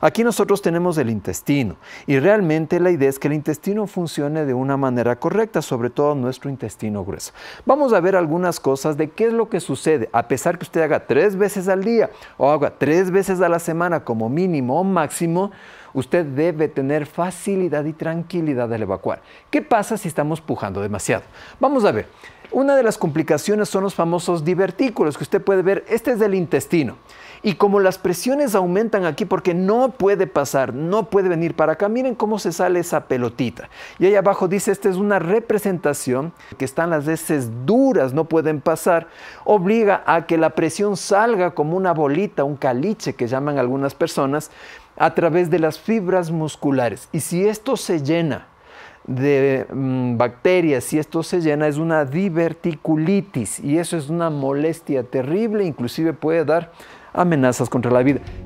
Aquí nosotros tenemos el intestino y realmente la idea es que el intestino funcione de una manera correcta, sobre todo nuestro intestino grueso. Vamos a ver algunas cosas de qué es lo que sucede, a pesar que usted haga tres veces al día o haga tres veces a la semana como mínimo o máximo, usted debe tener facilidad y tranquilidad al evacuar. ¿Qué pasa si estamos pujando demasiado? Vamos a ver. Una de las complicaciones son los famosos divertículos que usted puede ver. Este es del intestino. Y como las presiones aumentan aquí porque no puede pasar, no puede venir para acá, miren cómo se sale esa pelotita. Y ahí abajo dice, esta es una representación, que están las veces duras, no pueden pasar, obliga a que la presión salga como una bolita, un caliche que llaman algunas personas, a través de las fibras musculares. Y si esto se llena, de mm, bacterias, si esto se llena, es una diverticulitis y eso es una molestia terrible, inclusive puede dar amenazas contra la vida.